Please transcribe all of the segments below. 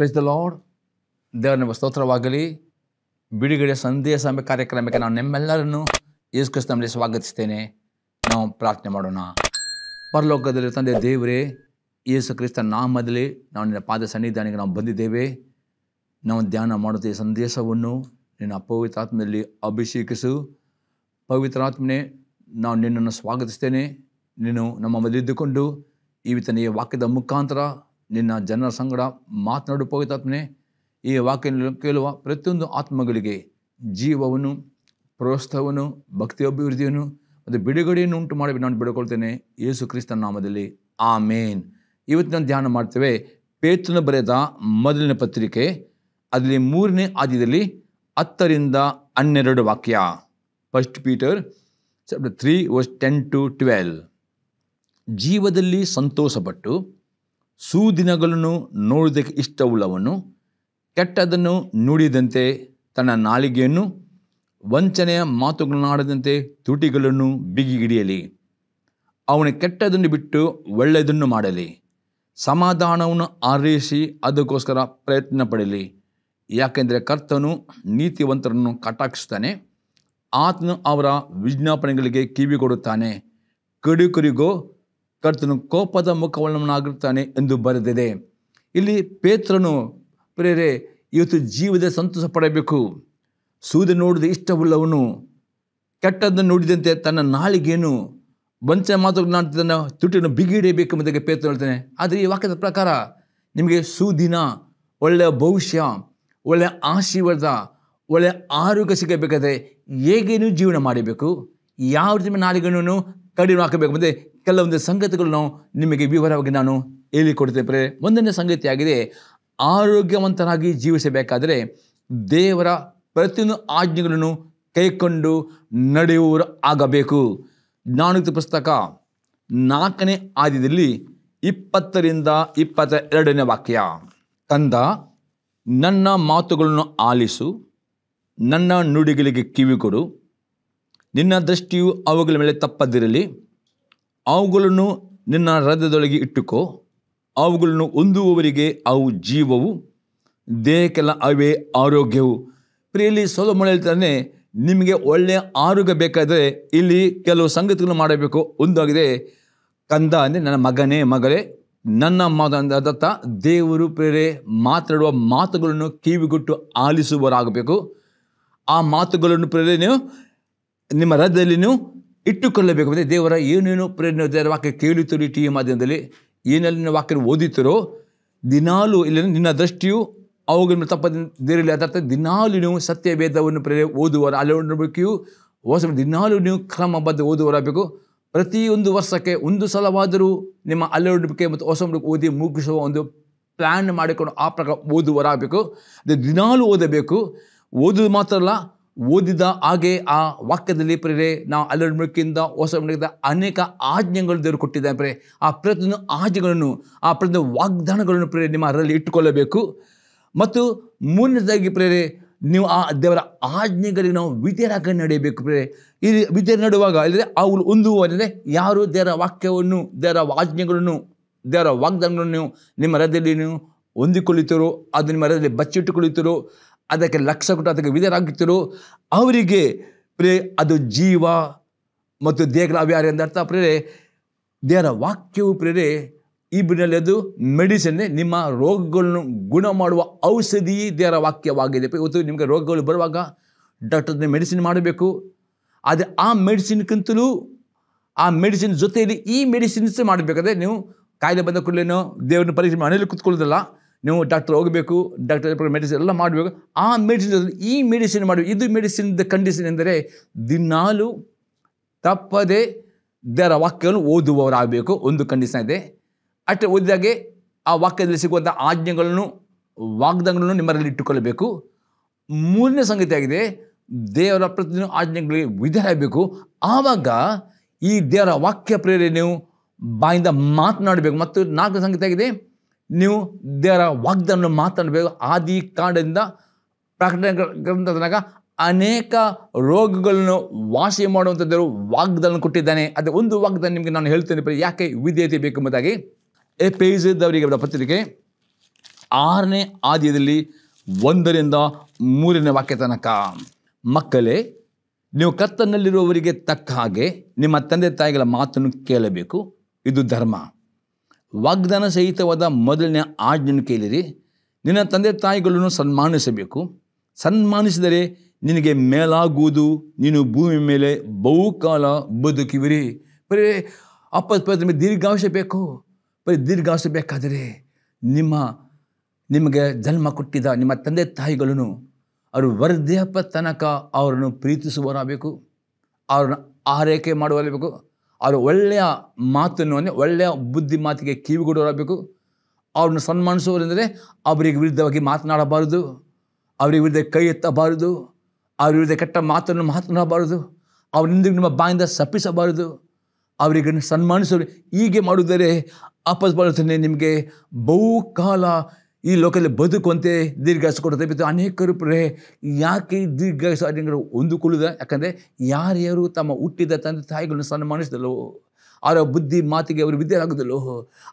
praise the lord ದೇವರ ಸ್ತೋತ್ರವಾಗಲಿ ಬಿಡುಗಡೆ ಸಂದೇಶ ಕಾರ್ಯಕ್ರಮಕ್ಕೆ ನಾನು ನಿಮ್ಮೆಲ್ಲರನ್ನು ಯೇಸು ಕ್ರಿಸ್ತನಲ್ಲಿ ಸ್ವಾಗತಿಸ್ತೇನೆ ನಾವು ಪ್ರಾರ್ಥನೆ ಮಾಡೋಣ ಪರಲೋಕದಲ್ಲಿ ತಂದೆ ದೇವರೇ ಯೇಸು ಕ್ರಿಸ್ತ ನಾಮದಲ್ಲಿ ನಾವು ನಿನ್ನ ಪಾದ ಸನ್ನಿಧಾನಿಗೆ ನಾವು ಬಂದಿದ್ದೇವೆ ನಾವು ಧ್ಯಾನ ಮಾಡುತ್ತೆ ಸಂದೇಶವನ್ನು ನಿನ್ನ ಪವಿತ್ರಾತ್ಮದಲ್ಲಿ ಅಭಿಷೇಕಿಸು ಪವಿತ್ರಾತ್ಮನೆ ನಾವು ನಿನ್ನನ್ನು ಸ್ವಾಗತಿಸ್ತೇನೆ ನೀನು ನಮ್ಮ ಮೊದಲಿದ್ದುಕೊಂಡು ಇದ್ದುಕೊಂಡು ಈ ವಾಕ್ಯದ ಮುಖಾಂತರ ನಿನ್ನ ಜನರ ಸಂಗಡ ಮಾತನಾಡು ಪೋಗಿತಾತ್ಮನೇ ಈ ವಾಕ್ಯ ಕೇಳುವ ಪ್ರತಿಯೊಂದು ಆತ್ಮಗಳಿಗೆ ಜೀವವನ್ನು ಪ್ರೋತ್ಸಾಹವನ್ನು ಭಕ್ತಿ ಅಭಿವೃದ್ಧಿಯನ್ನು ಅದು ಬಿಡುಗಡೆಯನ್ನು ಉಂಟು ಮಾಡಿ ನಾನು ಬಿಡ್ಕೊಳ್ತೇನೆ ಯೇಸು ಕ್ರಿಸ್ತನ ನಾಮದಲ್ಲಿ ಆ ಮೇನ್ ಇವತ್ತಿನ ಧ್ಯಾನ ಮಾಡ್ತೇವೆ ಪೇತನ ಬರೆದ ಮೊದಲಿನ ಪತ್ರಿಕೆ ಅದರಲ್ಲಿ ಮೂರನೇ ಆದ್ಯದಲ್ಲಿ ಹತ್ತರಿಂದ ಹನ್ನೆರಡು ವಾಕ್ಯ first Peter chapter three verse ten to twelve ಜೀವದಲ್ಲಿ ಸಂತೋಷಪಟ್ಟು ಸೂದಿನಗಳನ್ನು ನೋಡುವುದಕ್ಕೆ ಇಷ್ಟವುಳ್ಳವನು ಕೆಟ್ಟದನ್ನು ನುಡಿದಂತೆ ತನ್ನ ನಾಲಿಗೆಯನ್ನು ವಂಚನೆಯ ಮಾತುಗಳನ್ನಾಡದಂತೆ ತುಟಿಗಳನ್ನು ಬಿಗಿಗಿಡಿಯಲಿ ಅವನು ಕೆಟ್ಟದನ್ನು ಬಿಟ್ಟು ಒಳ್ಳೆಯದನ್ನು ಮಾಡಲಿ ಸಮಾಧಾನವನ್ನು ಆರೈಸಿ ಅದಕ್ಕೋಸ್ಕರ ಪ್ರಯತ್ನ ಪಡಲಿ ಯಾಕೆಂದರೆ ಕರ್ತನು ನೀತಿವಂತರನ್ನು ಕಟಾಕ್ಷಿಸ್ತಾನೆ ಆತನು ಅವರ ವಿಜ್ಞಾಪನೆಗಳಿಗೆ ಕಿವಿ ಕೊಡುತ್ತಾನೆ ಕಡುಕರಿಗೋ ಕರ್ತನು ಕೋಪದ ಮುಖವನ್ನಾಗಿರ್ತಾನೆ ಎಂದು ಬರೆದಿದೆ ಇಲ್ಲಿ ಪೇತ್ರನು ಪ್ರೇರೆ ಇವತ್ತು ಜೀವದ ಸಂತೋಷ ಪಡಬೇಕು ಸೂದ ನೋಡಿದ ಇಷ್ಟವುಳ್ಳವನು ಕೆಟ್ಟದನ್ನು ನೋಡಿದಂತೆ ತನ್ನ ನಾಳಿಗೇನು ವಂಚನೆ ಮಾತು ನಾನು ತನ್ನ ತುಟಿಯನ್ನು ಎಂಬುದಕ್ಕೆ ಪೇತ್ರ ಹೇಳ್ತಾನೆ ಆದರೆ ಈ ವಾಕ್ಯದ ಪ್ರಕಾರ ನಿಮಗೆ ಸುದಿನ ಒಳ್ಳೆಯ ಭವಿಷ್ಯ ಒಳ್ಳೆಯ ಆಶೀರ್ವಾದ ಒಳ್ಳೆಯ ಆರೋಗ್ಯ ಸಿಗಬೇಕಾದ್ರೆ ಹೇಗೇನು ಜೀವನ ಮಾಡಬೇಕು ಯಾವ ರೀತಿ ನಾಲಿಗೆನೂ ಕಡಿಮೆ ಹಾಕಬೇಕು ಮುಂದೆ ಕೆಲವೊಂದು ಸಂಗತಿಗಳನ್ನು ನಿಮಗೆ ವಿವರವಾಗಿ ನಾನು ಹೇಳಿಕೊಡ್ತೇನೆ ಒಂದನೇ ಸಂಗತಿಯಾಗಿದೆ ಆರೋಗ್ಯವಂತರಾಗಿ ಜೀವಿಸಬೇಕಾದರೆ ದೇವರ ಪ್ರತಿಯೊಂದು ಆಜ್ಞೆಗಳನ್ನು ಕೈಕೊಂಡು ನಡೆಯುವರು ಆಗಬೇಕು ಜ್ಞಾನಯುಕ್ತ ಪುಸ್ತಕ ನಾಲ್ಕನೇ ಆದ್ಯದಲ್ಲಿ ಇಪ್ಪತ್ತರಿಂದ ಇಪ್ಪತ್ತ ಎರಡನೇ ವಾಕ್ಯ ತಂದ ನನ್ನ ಮಾತುಗಳನ್ನು ಆಲಿಸು ನನ್ನ ನುಡಿಗಳಿಗೆ ಕಿವಿಗೊಡು ನಿನ್ನ ದೃಷ್ಟಿಯು ಅವುಗಳ ಮೇಲೆ ತಪ್ಪದಿರಲಿ ಅವುಗಳನ್ನು ನಿನ್ನ ಹೃದಯದೊಳಗೆ ಇಟ್ಟುಕೋ ಅವುಗಳನ್ನು ಹೊಂದುವವರಿಗೆ ಅವು ಜೀವವು ದೇಹಕ್ಕೆಲ್ಲ ಅವೇ ಆರೋಗ್ಯವು ಪ್ರಿಯಲ್ಲಿ ಸೋಲಮಳೆ ಹೇಳ್ತಾನೆ ನಿಮಗೆ ಒಳ್ಳೆಯ ಆರೋಗ್ಯ ಬೇಕಾದರೆ ಇಲ್ಲಿ ಕೆಲವು ಸಂಗತಿಗಳನ್ನು ಮಾಡಬೇಕು ಒಂದಾಗಿದೆ ಕಂದ ಅಂದರೆ ನನ್ನ ಮಗನೇ ಮಗಳೇ ನನ್ನ ಮಾತ ದೇವರು ಪ್ರೇರೆ ಮಾತಾಡುವ ಮಾತುಗಳನ್ನು ಕಿವಿಗೊಟ್ಟು ಆಲಿಸುವರಾಗಬೇಕು ಆ ಮಾತುಗಳನ್ನು ಪ್ರೇರೆ ನೀವು ನಿಮ್ಮ ಹೃದಯದಲ್ಲಿ ನೀವು ಇಟ್ಟುಕೊಳ್ಳಬೇಕು ಮತ್ತು ದೇವರ ಏನೇನು ಪ್ರೇರಣೆ ದೇವರ ವಾಕ್ಯ ಕೇಳುತ್ತೀರಿ ಟಿ ವಿ ಮಾಧ್ಯಮದಲ್ಲಿ ಏನೆಲ್ಲ ವಾಕ್ಯ ಓದಿತರೋ ದಿನಾಲು ಇಲ್ಲ ನಿನ್ನ ದೃಷ್ಟಿಯು ಅವುಗಳನ್ನು ತಪ್ಪದಿರಲಿ ಅದರ್ಥ ದಿನಾಲು ನೀವು ಸತ್ಯ ಭೇದವನ್ನು ಪ್ರೇರೆ ಓದುವರ ಅಳವಡಿಕೆಯು ಹೊಸ ದಿನಾಲು ನೀವು ಕ್ರಮಬದ್ಧ ಓದುವರಾಗಬೇಕು ಪ್ರತಿಯೊಂದು ವರ್ಷಕ್ಕೆ ಒಂದು ಸಲವಾದರೂ ನಿಮ್ಮ ಉಡುಪಿಕೆ ಮತ್ತು ಹೊಸ ಓದಿ ಮುಗಿಸುವ ಒಂದು ಪ್ಲ್ಯಾನ್ ಮಾಡಿಕೊಂಡು ಆ ಪ್ರಕಾರ ಓದುವರಾಗಬೇಕು ಅದೇ ದಿನಾಲು ಓದಬೇಕು ಓದೋದು ಮಾತ್ರ ಅಲ್ಲ ಓದಿದ ಹಾಗೆ ಆ ವಾಕ್ಯದಲ್ಲಿ ಪ್ರೇರೆ ನಾವು ಅಲ್ಲಡ್ ಹೊಸ ಅನೇಕ ಆಜ್ಞೆಗಳು ದೇವರು ಕೊಟ್ಟಿದ್ದಾರೆ ಪ್ರೇ ಆ ಪ್ರತಿಯೊಂದು ಆಜ್ಞೆಗಳನ್ನು ಆ ಪ್ರತಿಯೊಂದು ವಾಗ್ದಾನಗಳನ್ನು ಪ್ರೇರೆ ನಿಮ್ಮ ಅದರಲ್ಲಿ ಇಟ್ಟುಕೊಳ್ಳಬೇಕು ಮತ್ತು ಮೂರನೇದಾಗಿ ಪ್ರೇರೆ ನೀವು ಆ ದೇವರ ಆಜ್ಞೆಗಳಿಗೆ ನಾವು ವಿಧೇಯರಾಗಿ ನಡೆಯಬೇಕು ಪ್ರೇರೆ ಇಲ್ಲಿ ವಿಧೇಯ ನಡುವಾಗ ಅಲ್ಲದೆ ಅವರು ಒಂದು ಅಂದರೆ ಯಾರು ದೇವರ ವಾಕ್ಯವನ್ನು ದೇವರ ಆಜ್ಞೆಗಳನ್ನು ದೇವರ ವಾಗ್ದಾನಗಳನ್ನು ನಿಮ್ಮ ಹೃದಯದಲ್ಲಿ ನೀವು ಹೊಂದಿಕೊಳ್ಳುತ್ತೀರೋ ಅದು ನಿಮ್ಮ ಹೃದಯದಲ್ಲಿ ಬಚ್ಚಿಟ್ಟುಕೊಳ್ಳುತ್ತೀರೋ ಅದಕ್ಕೆ ಲಕ್ಷ ಕೊಟ್ಟು ಅದಕ್ಕೆ ವಿಧರಾಗುತ್ತಿರು ಅವರಿಗೆ ಪ್ರೇ ಅದು ಜೀವ ಮತ್ತು ದೇಹಗಳ ಅವ್ಯಾರ ಎಂದರ್ಥ ಪ್ರೇರೆ ದೇವರ ವಾಕ್ಯವು ಪ್ರೇರೆ ಈ ಅದು ಮೆಡಿಸಿನ್ ನಿಮ್ಮ ರೋಗಗಳನ್ನು ಗುಣ ಮಾಡುವ ಔಷಧಿ ದೇವರ ವಾಕ್ಯವಾಗಿದೆ ಇವತ್ತು ನಿಮಗೆ ರೋಗಗಳು ಬರುವಾಗ ಡಾಕ್ಟರ್ನ ಮೆಡಿಸಿನ್ ಮಾಡಬೇಕು ಆದರೆ ಆ ಮೆಡಿಸಿನ್ಗಿಂತಲೂ ಆ ಮೆಡಿಸಿನ್ ಜೊತೆಯಲ್ಲಿ ಈ ಮೆಡಿಸಿನ್ಸ್ ಮಾಡಬೇಕಾದ್ರೆ ನೀವು ಕಾಯಿಲೆ ಬಂದ ಕೂಡಲೇನೋ ದೇವರನ್ನು ಪರೀಕ್ಷೆ ಮನೇಲಿ ಕೂತ್ಕೊಳ್ಳೋದಲ್ಲ ನೀವು ಡಾಕ್ಟರ್ ಹೋಗಬೇಕು ಡಾಕ್ಟರ್ ಮೆಡಿಸಿನ್ ಎಲ್ಲ ಮಾಡಬೇಕು ಆ ಮೆಡಿಸಿನ್ ಈ ಮೆಡಿಸಿನ್ ಮಾಡಿ ಇದು ಮೆಡಿಸಿನ್ದ ಕಂಡೀಷನ್ ಎಂದರೆ ದಿನಾಲು ತಪ್ಪದೆ ದರ ವಾಕ್ಯವನ್ನು ಓದುವವರಾಗಬೇಕು ಒಂದು ಕಂಡೀಷನ್ ಇದೆ ಅಷ್ಟೇ ಓದಿದಾಗೆ ಆ ವಾಕ್ಯದಲ್ಲಿ ಸಿಗುವಂಥ ಆಜ್ಞೆಗಳನ್ನು ವಾಗ್ದಗಳನ್ನು ನಿಮ್ಮಲ್ಲಿ ಇಟ್ಟುಕೊಳ್ಳಬೇಕು ಮೂರನೇ ಸಂಗತಿಯಾಗಿದೆ ದೇವರ ಪ್ರತಿದಿನ ಆಜ್ಞೆಗಳಿಗೆ ವಿಧರಾಗಬೇಕು ಆವಾಗ ಈ ದೇವರ ವಾಕ್ಯ ನೀವು ಬಾಯಿಂದ ಮಾತನಾಡಬೇಕು ಮತ್ತು ನಾಲ್ಕು ಸಂಗತಿಯಾಗಿದೆ ನೀವು ದೇವರ ವಾಗ್ದಾನ ಮಾತನಾಡಬೇಕು ಆದಿ ಕಾಂಡದಿಂದ ಪ್ರಕಟಣೆ ಗ್ರಂಥದಾಗ ಅನೇಕ ರೋಗಗಳನ್ನು ವಾಸಿ ಮಾಡುವಂಥದ್ದು ವಾಗ್ದಾನ ಕೊಟ್ಟಿದ್ದಾನೆ ಅದೇ ಒಂದು ವಾಗ್ದಾನ ನಿಮಗೆ ನಾನು ಹೇಳ್ತೇನೆ ಯಾಕೆ ವಿಧೇಯತೆ ಬೇಕು ಎಂಬುದಾಗಿ ಎ ಅವರಿಗೆ ಅವರ ಪತ್ರಿಕೆ ಆರನೇ ಆದಿಯದಲ್ಲಿ ಒಂದರಿಂದ ಮೂರನೇ ವಾಕ್ಯ ತನಕ ಮಕ್ಕಳೇ ನೀವು ಕತ್ತನಲ್ಲಿರುವವರಿಗೆ ತಕ್ಕ ಹಾಗೆ ನಿಮ್ಮ ತಂದೆ ತಾಯಿಗಳ ಮಾತನ್ನು ಕೇಳಬೇಕು ಇದು ಧರ್ಮ ವಾಗ್ದಾನ ಸಹಿತವಾದ ಮೊದಲನೇ ಆಜ್ಞೆಯನ್ನು ಕೇಳಿರಿ ನಿನ್ನ ತಂದೆ ತಾಯಿಗಳನ್ನು ಸನ್ಮಾನಿಸಬೇಕು ಸನ್ಮಾನಿಸಿದರೆ ನಿನಗೆ ಮೇಲಾಗುವುದು ನೀನು ಭೂಮಿ ಮೇಲೆ ಬಹುಕಾಲ ಬದುಕಿವಿರಿ ಬರೀ ಅಪ್ಪ ನಿಮಗೆ ದೀರ್ಘಾವಶ ಬೇಕು ಬರೀ ದೀರ್ಘಾವಶ ಬೇಕಾದರೆ ನಿಮ್ಮ ನಿಮಗೆ ಜನ್ಮ ಕೊಟ್ಟಿದ್ದ ನಿಮ್ಮ ತಂದೆ ತಾಯಿಗಳನ್ನು ಅವರು ವೃದ್ಧಾಪ್ಯ ತನಕ ಅವರನ್ನು ಪ್ರೀತಿಸುವರಾಗಬೇಕು ಅವರನ್ನು ಆರೈಕೆ ಮಾಡುವರಬೇಕು ಅವರು ಒಳ್ಳೆಯ ಮಾತನ್ನು ಅಂದರೆ ಒಳ್ಳೆಯ ಬುದ್ಧಿ ಮಾತಿಗೆ ಕಿವಿಗೂಡೋರಾಗಬೇಕು ಅವ್ರನ್ನ ಸನ್ಮಾನಿಸೋರೆಂದರೆ ಅವರಿಗೆ ವಿರುದ್ಧವಾಗಿ ಮಾತನಾಡಬಾರದು ಅವರಿಗೆ ವಿರುದ್ಧ ಕೈ ಎತ್ತಬಾರದು ಅವ್ರ ವಿರುದ್ಧ ಕೆಟ್ಟ ಮಾತನ್ನು ಮಾತನಾಡಬಾರದು ಅವ್ರಿಂದ ನಿಮ್ಮ ಬಾಯಿಂದ ಸಪ್ಪಿಸಬಾರದು ಅವರಿಗೆ ಸನ್ಮಾನಿಸೋರು ಹೀಗೆ ಮಾಡುವುದರೆ ಅಪಸ್ಬಾಲತನೇ ನಿಮಗೆ ಬಹುಕಾಲ ಈ ಲೋಕದಲ್ಲಿ ಬದುಕುವಂತೆ ದೀರ್ಘಾಸ ಕೊಡುತ್ತೆ ಮತ್ತು ಅನೇಕರು ಪ್ರೇ ಯಾಕೆ ದೀರ್ಘಾಸ ಒಂದು ಹೊಂದಿಕೊಳ್ಳುವುದ ಯಾಕಂದರೆ ಯಾರ್ಯಾರು ತಮ್ಮ ಹುಟ್ಟಿದ ತಂದೆ ತಾಯಿಗಳನ್ನು ಸನ್ಮಾನಿಸಿದಲ್ಲೋ ಅವರ ಬುದ್ಧಿ ಮಾತಿಗೆ ಅವರು ವಿದ್ಯೆ ಆಗೋದಿಲ್ಲೋ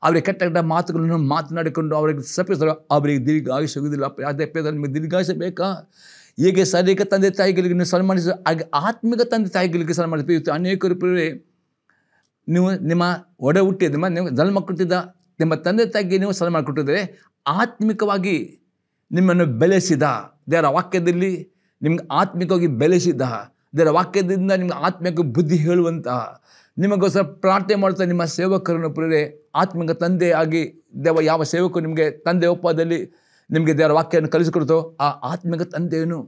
ಅವರಿಗೆ ಕೆಟ್ಟ ಕೆಟ್ಟ ಮಾತುಗಳನ್ನು ಮಾತನಾಡಿಕೊಂಡು ಅವರಿಗೆ ಸಪಿಸಲು ಅವರಿಗೆ ದೀರ್ಘ ಆಯುಷ್ ಅದೇ ಪೇದ ನಿಮಗೆ ದೀರ್ಘಾಯಿಸಬೇಕಾ ಹೇಗೆ ಶಾರೀರಿಕ ತಂದೆ ತಾಯಿಗಳಿಗೆ ಸನ್ಮಾನಿಸಿದ ಹಾಗೆ ಆತ್ಮಿಕ ತಂದೆ ತಾಯಿಗಳಿಗೆ ಸನ್ಮಾನಿಸಬೇಕು ಅನೇಕರು ಪ್ರೇ ನೀವು ನಿಮ್ಮ ಒಡೆ ಹುಟ್ಟಿದ ನಿಮ್ಮ ಜನ್ಮ ಕೊಟ್ಟಿದ್ದ ನಿಮ್ಮ ತಂದೆ ತಾಯಿಗೆ ನೀವು ಸನ್ಮಾನ ಕೊಟ್ಟಿದ್ದರೆ ಆತ್ಮಿಕವಾಗಿ ನಿಮ್ಮನ್ನು ಬೆಳೆಸಿದ ದೇವರ ವಾಕ್ಯದಲ್ಲಿ ನಿಮ್ಗೆ ಆತ್ಮಿಕವಾಗಿ ಬೆಳೆಸಿದ ದೇವರ ವಾಕ್ಯದಿಂದ ನಿಮ್ಗೆ ಆತ್ಮಿಕ ಬುದ್ಧಿ ಹೇಳುವಂತಹ ನಿಮಗೋಸ್ಕರ ಪ್ರಾರ್ಥನೆ ಮಾಡ್ತಾ ನಿಮ್ಮ ಸೇವಕರನ್ನು ಪ್ರೇರೆ ಆತ್ಮಿಕ ತಂದೆಯಾಗಿ ದೇವ ಯಾವ ಸೇವಕರು ನಿಮಗೆ ತಂದೆ ಒಪ್ಪದಲ್ಲಿ ನಿಮಗೆ ದೇವರ ವಾಕ್ಯವನ್ನು ಕಲಿಸಿಕೊಡ್ತೋ ಆ ಆತ್ಮಿಕ ತಂದೆಯನ್ನು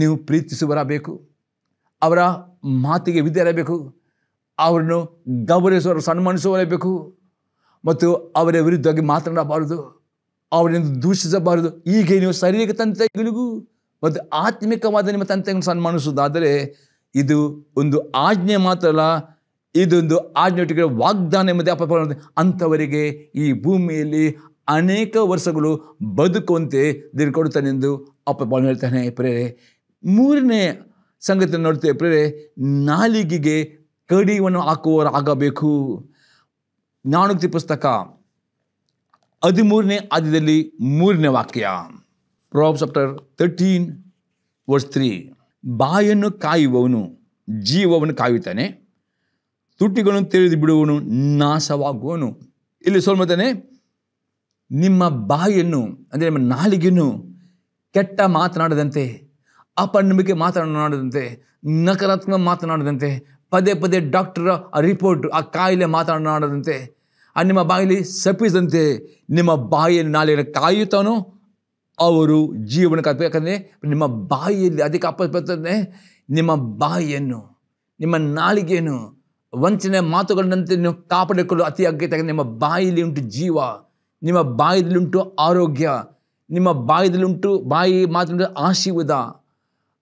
ನೀವು ಪ್ರೀತಿಸುವರಬೇಕು ಅವರ ಮಾತಿಗೆ ಇರಬೇಕು ಅವರನ್ನು ಗೌರವಿಸುವ ಸನ್ಮಾನಿಸುವರಬೇಕು ಮತ್ತು ಅವರ ವಿರುದ್ಧವಾಗಿ ಮಾತನಾಡಬಾರದು ಅವರಿಂದ ದೂಷಿಸಬಾರದು ಹೀಗೆ ನೀವು ಶಾರೀರಿಕ ತಂತ್ರಗಳಿಗೂ ಮತ್ತು ಆತ್ಮಿಕವಾದ ನಿಮ್ಮ ತಂತ್ರಗಳನ್ನು ಸನ್ಮಾನಿಸುವುದಾದರೆ ಇದು ಒಂದು ಆಜ್ಞೆ ಮಾತ್ರ ಅಲ್ಲ ಇದೊಂದು ಒಟ್ಟಿಗೆ ವಾಗ್ದಾನ ಎಂಬುದೇ ಅಪಪ್ರವೃತ್ತಿ ಅಂಥವರಿಗೆ ಈ ಭೂಮಿಯಲ್ಲಿ ಅನೇಕ ವರ್ಷಗಳು ಬದುಕುವಂತೆ ಕೊಡುತ್ತಾನೆಂದು ಅಪ್ಪ ಹೇಳ್ತಾನೆ ಪ್ರೇರೆ ಮೂರನೇ ಸಂಗತಿಯನ್ನು ನೋಡ್ತೇವೆ ಪ್ರೇರೆ ನಾಲಿಗೆಗೆ ಕಡಿವನ್ನು ಹಾಕುವವರಾಗಬೇಕು ನಾಣುಕ್ತಿ ಪುಸ್ತಕ ಹದಿಮೂರನೇ ಆದ್ಯದಲ್ಲಿ ಮೂರನೇ ವಾಕ್ಯ Prov chapter thirteen verse three ಬಾಯನ್ನು ಕಾಯುವವನು ಜೀವವನ್ನು ಕಾಯುತ್ತಾನೆ ತುಟಿಗಳನ್ನು ತೆರೆದು ಬಿಡುವವನು ನಾಶವಾಗುವನು ಇಲ್ಲಿ ಸೋಲ್ಮತಾನೆ ನಿಮ್ಮ ಬಾಯಿಯನ್ನು ಅಂದರೆ ನಿಮ್ಮ ನಾಲಿಗೆಯನ್ನು ಕೆಟ್ಟ ಮಾತನಾಡದಂತೆ ಅಪನಂಬಿಕೆ ಮಾತನಾಡದಂತೆ ನಕಾರಾತ್ಮಕ ಮಾತನಾಡದಂತೆ ಪದೇ ಪದೇ ಡಾಕ್ಟರ್ ಆ ರಿಪೋರ್ಟ್ ಆ ಕಾಯಿಲೆ ಮಾತನಾಡದಂತೆ ಆ ನಿಮ್ಮ ಬಾಯಲ್ಲಿ ಸಪ್ಪಿಸಿದಂತೆ ನಿಮ್ಮ ಬಾಯಿಯನ್ನು ನಾಲಿಗೆ ಕಾಯುತ್ತಾನೋ ಅವರು ಜೀವನ ಕಾಯ್ತು ಯಾಕಂದರೆ ನಿಮ್ಮ ಬಾಯಿಯಲ್ಲಿ ಅದಕ್ಕೆ ಅಪ್ಪತ್ತಂದರೆ ನಿಮ್ಮ ಬಾಯಿಯನ್ನು ನಿಮ್ಮ ನಾಲಿಗೆಯನ್ನು ವಂಚನೆ ಮಾತುಗಳನ್ನಂತೆ ನೀವು ಕಾಪಾಡಿಕೊಳ್ಳಲು ಅತಿ ಅಗ್ಗತ್ಯ ನಿಮ್ಮ ಬಾಯಿಯಲ್ಲಿ ಉಂಟು ಜೀವ ನಿಮ್ಮ ಬಾಯಿಯಲ್ಲಿ ಉಂಟು ಆರೋಗ್ಯ ನಿಮ್ಮ ಬಾಯಿದಲ್ಲಿ ಉಂಟು ಬಾಯಿ ಮಾತು ಆಶೀರ್ವಾದ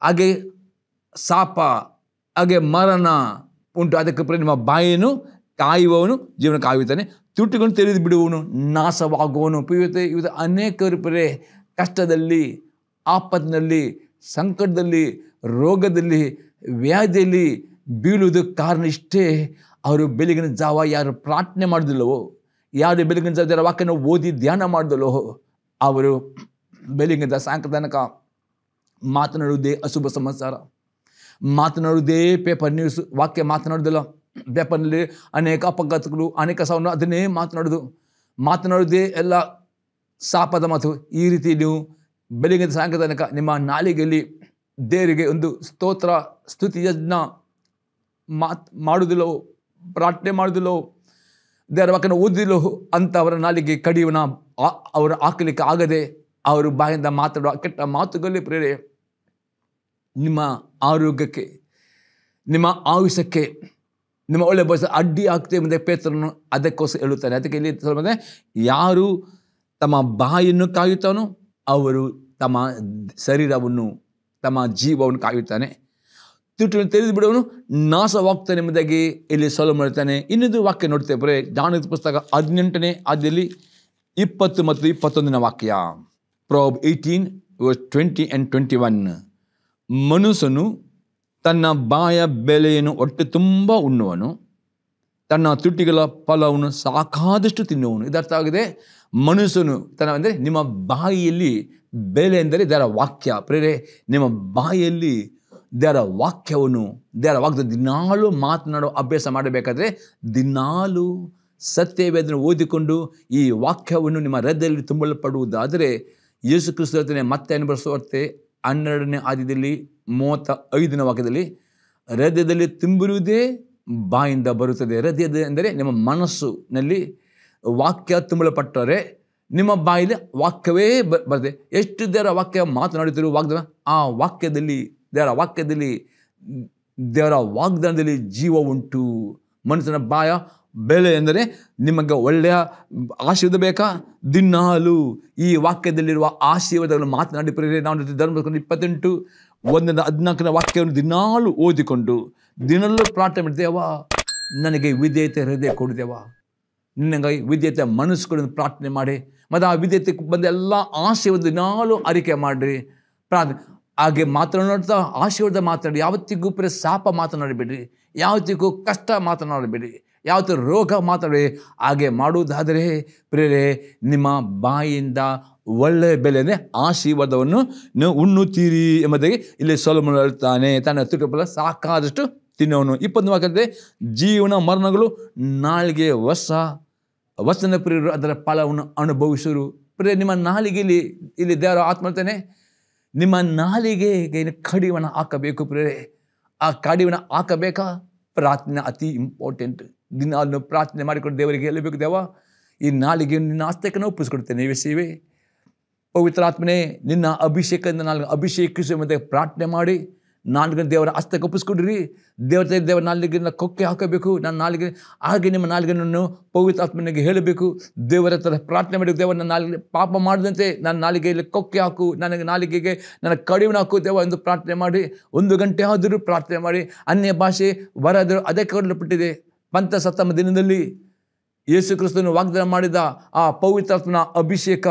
ಹಾಗೆ ಸಾಪ ಹಾಗೆ ಮರಣ ಉಂಟು ಅದಕ್ಕೆ ನಿಮ್ಮ ಬಾಯಿಯನ್ನು ಕಾಯುವವನು ಜೀವನ ಕಾಯುತ್ತಾನೆ ತುಟಿಗಳನ್ನು ತೆರೆದು ಬಿಡುವನು ನಾಶವಾಗುವನು ಇವತ್ತು ಇವತ್ತು ಅನೇಕರು ಪರೇ ಕಷ್ಟದಲ್ಲಿ ಆಪತ್ತಿನಲ್ಲಿ ಸಂಕಟದಲ್ಲಿ ರೋಗದಲ್ಲಿ ವ್ಯಾಧಿಯಲ್ಲಿ ಬೀಳುವುದಕ್ಕೆ ಕಾರಣ ಇಷ್ಟೇ ಅವರು ಬೆಳಗಿನ ಜಾವ ಯಾರು ಪ್ರಾರ್ಥನೆ ಮಾಡಿದಿಲ್ಲವೋ ಯಾರು ಬೆಳಗಿನ ಜಾವ ವಾಕ್ಯನ ಓದಿ ಧ್ಯಾನ ಮಾಡಿದಲ್ಲೋ ಅವರು ಬೆಳಗಿನ ಸಾಯಂಕಾಲ ತನಕ ಮಾತನಾಡುವುದೇ ಅಶುಭ ಸಮಾಚಾರ ಮಾತನಾಡುವುದೇ ಪೇಪರ್ ನ್ಯೂಸ್ ವಾಕ್ಯ ಮಾತನಾಡೋದಿಲ್ಲ ವೆಪನ್ಲಿ ಅನೇಕ ಅಪಘಾತಗಳು ಅನೇಕ ಸಾವನ್ನು ಅದನ್ನೇ ಮಾತನಾಡೋದು ಮಾತನಾಡೋದೇ ಎಲ್ಲ ಸಾಪದ ಮಾತು ಈ ರೀತಿ ನೀವು ಬೆಳಿಗ್ಗೆ ಸಾಯಂಕಾಲ ತನಕ ನಿಮ್ಮ ನಾಲಿಗೆಯಲ್ಲಿ ದೇವರಿಗೆ ಒಂದು ಸ್ತೋತ್ರ ಸ್ತುತಿಯನ್ನ ಮಾತ್ ಮಾಡುವುದಿಲ್ಲವೋ ಪ್ರಾರ್ಥನೆ ಮಾಡೋದಿಲ್ಲೋ ದೇವರ ವಾಕ್ಯನ ಓದಿಲ್ಲೋ ಅಂತ ಅವರ ನಾಲಿಗೆ ಕಡಿಯುವನ ಅವರು ಹಾಕಲಿಕ್ಕೆ ಆಗದೆ ಅವರು ಬಾಯಿಂದ ಮಾತಾಡುವ ಕೆಟ್ಟ ಮಾತುಗಳಲ್ಲಿ ಪ್ರೇರೆ ನಿಮ್ಮ ಆರೋಗ್ಯಕ್ಕೆ ನಿಮ್ಮ ಆಯುಷ್ಯಕ್ಕೆ ನಿಮ್ಮ ಒಳ್ಳೆ ಬಯಸ ಅಡ್ಡಿ ಆಗ್ತೇವೆ ಮುಂದೆ ಪೇತ್ರನು ಅದಕ್ಕೋಸ್ಕರ ಹೇಳುತ್ತಾನೆ ಅದಕ್ಕೆ ಇಲ್ಲಿ ಬಂದರೆ ಯಾರು ತಮ್ಮ ಬಾಯನ್ನು ಕಾಯುತ್ತಾನೋ ಅವರು ತಮ್ಮ ಶರೀರವನ್ನು ತಮ್ಮ ಜೀವವನ್ನು ಕಾಯುತ್ತಾನೆ ತುಟ್ಟನ್ನು ತೆರೆದು ಬಿಡುವನು ನಾಶವಾಗ್ತಾನೆ ಎಂಬುದಾಗಿ ಇಲ್ಲಿ ಸಲ ಮಾಡ್ತಾನೆ ಇನ್ನೊಂದು ವಾಕ್ಯ ನೋಡ್ತೇವೆ ಬರೇ ಜಾಣದ ಪುಸ್ತಕ ಹದಿನೆಂಟನೇ ಆದ್ಯದಲ್ಲಿ ಇಪ್ಪತ್ತು ಮತ್ತು ಇಪ್ಪತ್ತೊಂದನೇ ವಾಕ್ಯ Prov eighteen twenty and twenty one ಮನುಷ್ಯನು ತನ್ನ ಬಾಯ ಬೆಲೆಯನ್ನು ಒಟ್ಟು ತುಂಬ ಉಣ್ಣುವನು ತನ್ನ ತುಟಿಗಳ ಫಲವನ್ನು ಸಾಕಾದಷ್ಟು ತಿನ್ನುವನು ಇದರ್ಥ ಆಗಿದೆ ಮನುಷ್ಯನು ತನ್ನ ಅಂದರೆ ನಿಮ್ಮ ಬಾಯಿಯಲ್ಲಿ ಬೆಲೆ ಎಂದರೆ ಇದರ ವಾಕ್ಯ ಪ್ರೇರೆ ನಿಮ್ಮ ಬಾಯಿಯಲ್ಲಿ ದೇವರ ವಾಕ್ಯವನ್ನು ದೇರ ವಾಕ್ಯ ದಿನಾಲು ಮಾತನಾಡೋ ಅಭ್ಯಾಸ ಮಾಡಬೇಕಾದ್ರೆ ದಿನಾಲು ಸತ್ಯವೇದನ್ನು ಓದಿಕೊಂಡು ಈ ವಾಕ್ಯವನ್ನು ನಿಮ್ಮ ಹೃದಯದಲ್ಲಿ ತುಂಬಲ್ಪಡುವುದಾದರೆ ಯೇಸು ಕ್ರಿಸ್ತನೇ ಮತ್ತೆ ಅನುಭವಿಸುವಂತೆ ಹನ್ನೆರಡನೇ ಆದ್ಯದಲ್ಲಿ ಮೂವತ್ತ ಐದನೇ ವಾಕ್ಯದಲ್ಲಿ ಹೃದಯದಲ್ಲಿ ತುಂಬಿರುವುದೇ ಬಾಯಿಂದ ಬರುತ್ತದೆ ಹೃದಯದ ಎಂದರೆ ನಿಮ್ಮ ಮನಸ್ಸಿನಲ್ಲಿ ವಾಕ್ಯ ತುಂಬಲ್ಪಟ್ಟರೆ ನಿಮ್ಮ ಬಾಯಲ್ಲಿ ವಾಕ್ಯವೇ ಬರ್ತದೆ ಎಷ್ಟು ದೇವರ ವಾಕ್ಯ ಮಾತನಾಡುತ್ತಿರುವ ವಾಗ್ದಾನ ಆ ವಾಕ್ಯದಲ್ಲಿ ದೇವರ ವಾಕ್ಯದಲ್ಲಿ ದೇವರ ವಾಗ್ದಾನದಲ್ಲಿ ಜೀವ ಉಂಟು ಮನುಷ್ಯನ ಬಾಯ ಬೆಳೆ ಎಂದರೆ ನಿಮಗೆ ಒಳ್ಳೆಯ ಆಶೀರ್ವಾದ ಬೇಕಾ ದಿನಾಲು ಈ ವಾಕ್ಯದಲ್ಲಿರುವ ಆಶೀರ್ವಾದಗಳನ್ನು ಮಾತನಾಡಿ ಪ್ರೇರೆ ನಾವು ಧರ್ಮಕೊಂಡು ಇಪ್ಪತ್ತೆಂಟು ಒಂದರಿಂದ ಹದಿನಾಲ್ಕನೇ ವಾಕ್ಯವನ್ನು ದಿನಾಲು ಓದಿಕೊಂಡು ದಿನಲ್ಲೂ ಪ್ರಾರ್ಥನೆ ಮಾಡಿದೆವಾ ನನಗೆ ವಿಧೇಯತೆ ಹೃದಯ ಕೊಡಿದೆವಾ ನಿನಗೆ ವಿಧೇಯತೆ ಮನಸ್ಸುಗಳನ್ನು ಪ್ರಾರ್ಥನೆ ಮಾಡಿ ಮತ್ತು ಆ ವಿಧೇಯತೆ ಬಂದ ಎಲ್ಲ ಆಶೀರ್ವಾದ ದಿನಾಲು ಅರಿಕೆ ಮಾಡಿರಿ ಪ್ರಾರ್ಥನೆ ಹಾಗೆ ಮಾತನಾಡುತ್ತಾ ಆಶೀರ್ವಾದ ಮಾತನಾಡಿ ಯಾವತ್ತಿಗೂ ಪರಿ ಶಾಪ ಮಾತನಾಡಬೇಡಿ ಯಾವತ್ತಿಗೂ ಕಷ್ಟ ಮಾತನಾಡಬೇಡಿ ಯಾವತ್ತು ರೋಗ ಮಾತಾಡಿ ಹಾಗೆ ಮಾಡುವುದಾದರೆ ಪ್ರೇರೆ ನಿಮ್ಮ ಬಾಯಿಂದ ಒಳ್ಳೆಯ ಬೆಲೆನೇ ಆಶೀರ್ವಾದವನ್ನು ನೀವು ಉಣ್ಣುತ್ತೀರಿ ಎಂಬುದಾಗಿ ಇಲ್ಲಿ ಸೋಲಮನ ತನ್ನ ತುಟುಪಲ ಸಾಕಾದಷ್ಟು ತಿನ್ನೋನು ಇಪ್ಪತ್ತು ಜೀವನ ಮರಣಗಳು ನಾಳಿಗೆ ಹೊಸ ವಚನ ಪ್ರಿಯರು ಅದರ ಫಲವನ್ನು ಅನುಭವಿಸರು ಪ್ರೇ ನಿಮ್ಮ ನಾಲಿಗೆ ಇಲ್ಲಿ ದೇವರ ಆತ್ಮರ್ತಾನೆ ನಿಮ್ಮ ನಾಲಿಗೆಗೆ ಕಡಿವನ್ನು ಹಾಕಬೇಕು ಪ್ರಿಯರೇ ಆ ಕಡಿವನ್ನು ಹಾಕಬೇಕಾ ಪ್ರಾರ್ಥನೆ ಅತಿ ಇಂಪಾರ್ಟೆಂಟ್ ದಿನ ಅದನ್ನು ಪ್ರಾರ್ಥನೆ ಮಾಡಿಕೊಂಡು ದೇವರಿಗೆ ಹೇಳಬೇಕು ದೇವ ಈ ನಾಳಿಗೆ ನಿನ್ನ ಆಸ್ತಕ್ಕೆ ನಾವು ನೀವೇ ಸೇವೆ ಪವಿತ್ರಾತ್ಮನೇ ನಿನ್ನ ಅಭಿಷೇಕದಿಂದ ನಾಲ್ಕು ಅಭಿಷೇಕಿಸುವ ಮತ್ತು ಪ್ರಾರ್ಥನೆ ಮಾಡಿ ನಾಲ್ಕು ದೇವರ ಅಸ್ತ ಕಪ್ಪಿಸ್ಕೊಡ್ರಿ ದೇವತೆ ದೇವರ ನಾಲ್ಕಿನ ಕೊಕ್ಕೆ ಹಾಕಬೇಕು ನಾನು ನಾಲಿಗೆ ಹಾಗೆ ನಿಮ್ಮ ಪವಿತ್ರ ಪವಿತ್ರಾತ್ಮನಿಗೆ ಹೇಳಬೇಕು ದೇವರ ಹತ್ರ ಪ್ರಾರ್ಥನೆ ಮಾಡಿ ದೇವ ನನ್ನ ನಾಲಿಗೆ ಪಾಪ ಮಾಡಿದಂತೆ ನನ್ನ ನಾಲಿಗೆಯಲ್ಲಿ ಕೊಕ್ಕೆ ಹಾಕು ನನಗೆ ನಾಲಿಗೆಗೆ ನನ್ನ ಕಡಿಮೆ ಹಾಕು ದೇವ ಎಂದು ಪ್ರಾರ್ಥನೆ ಮಾಡಿ ಒಂದು ಗಂಟೆ ಆದರೂ ಪ್ರಾರ್ಥನೆ ಮಾಡಿ ಅನ್ಯ ಭಾಷೆ ಬರಾದರೂ ಅದೇ ಕೊಡಲ್ಪಟ್ಟಿದೆ ಪಂಥ ಸತ್ತಮ ದಿನದಲ್ಲಿ ಯೇಸು ಕ್ರಿಸ್ತನು ವಾಗ್ದಾನ ಮಾಡಿದ ಆ ಪವಿತ್ರಾತ್ಮನ ಅಭಿಷೇಕ